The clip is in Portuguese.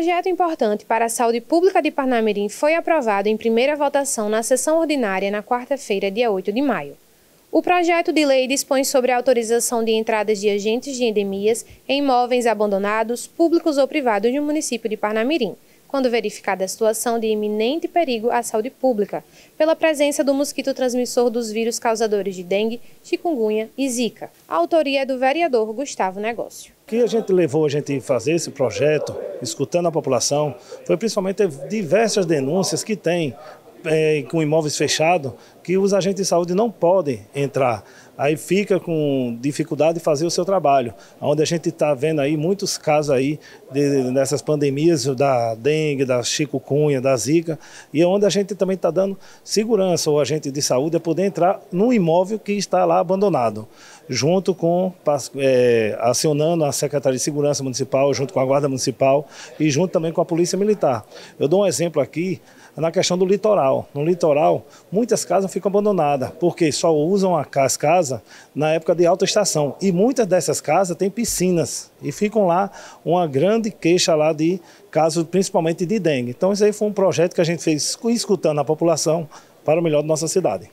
projeto importante para a saúde pública de Parnamirim foi aprovado em primeira votação na sessão ordinária na quarta-feira, dia 8 de maio. O projeto de lei dispõe sobre a autorização de entradas de agentes de endemias em imóveis abandonados, públicos ou privados do município de Parnamirim, quando verificada a situação de iminente perigo à saúde pública, pela presença do mosquito transmissor dos vírus causadores de dengue, chikungunya e zika. A autoria é do vereador Gustavo Negócio. O que a gente levou a gente fazer esse projeto, escutando a população, foi principalmente diversas denúncias que tem é, com imóveis fechados, que os agentes de saúde não podem entrar aí fica com dificuldade de fazer o seu trabalho. Onde a gente está vendo aí muitos casos aí de, dessas pandemias da dengue, da chikungunya, da zika, e é onde a gente também está dando segurança ao agente de saúde a poder entrar no imóvel que está lá abandonado, junto com é, acionando a Secretaria de Segurança Municipal, junto com a Guarda Municipal e junto também com a Polícia Militar. Eu dou um exemplo aqui na questão do litoral. No litoral, muitas casas ficam abandonadas, porque só usam as casas casa na época de alta estação. E muitas dessas casas têm piscinas e ficam lá uma grande queixa lá de casos principalmente de dengue. Então isso aí foi um projeto que a gente fez escutando a população para o melhor da nossa cidade.